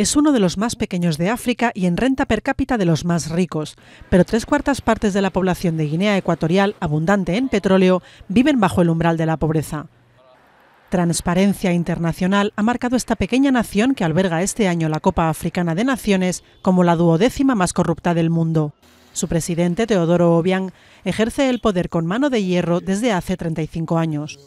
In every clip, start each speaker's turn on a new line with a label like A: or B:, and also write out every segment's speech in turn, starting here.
A: Es uno de los más pequeños de África y en renta per cápita de los más ricos, pero tres cuartas partes de la población de Guinea Ecuatorial, abundante en petróleo, viven bajo el umbral de la pobreza. Transparencia Internacional ha marcado esta pequeña nación que alberga este año la Copa Africana de Naciones como la duodécima más corrupta del mundo. Su presidente, Teodoro Obiang, ejerce el poder con mano de hierro desde hace 35 años.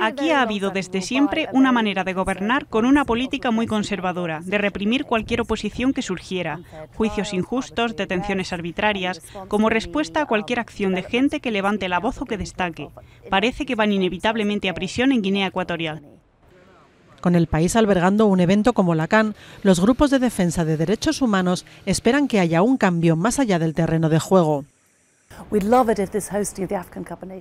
B: Aquí ha habido desde siempre una manera de gobernar con una política muy conservadora, de reprimir cualquier oposición que surgiera, juicios injustos, detenciones arbitrarias, como respuesta a cualquier acción de gente que levante la voz o que destaque. Parece que van inevitablemente a prisión en Guinea Ecuatorial.
A: Con el país albergando un evento como la CAN, los grupos de defensa de derechos humanos esperan que haya un cambio más allá del terreno de juego.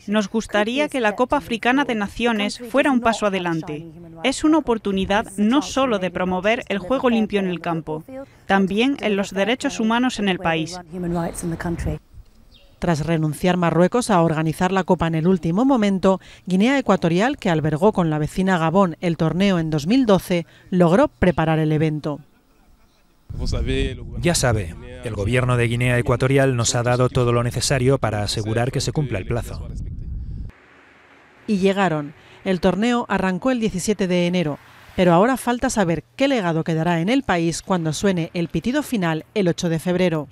A: Nos
B: gustaría que la Copa Africana de Naciones fuera un paso adelante. Es una oportunidad no solo de promover el juego limpio en el campo, también en los derechos humanos en el país.
A: Tras renunciar Marruecos a organizar la Copa en el último momento, Guinea Ecuatorial, que albergó con la vecina Gabón el torneo en 2012, logró preparar el
C: evento. Ya sabe, el gobierno de Guinea Ecuatorial nos ha dado todo lo necesario para asegurar que se cumpla el plazo.
A: Y llegaron. El torneo arrancó el 17 de enero, pero ahora falta saber qué legado quedará en el país cuando suene el pitido final el 8 de febrero.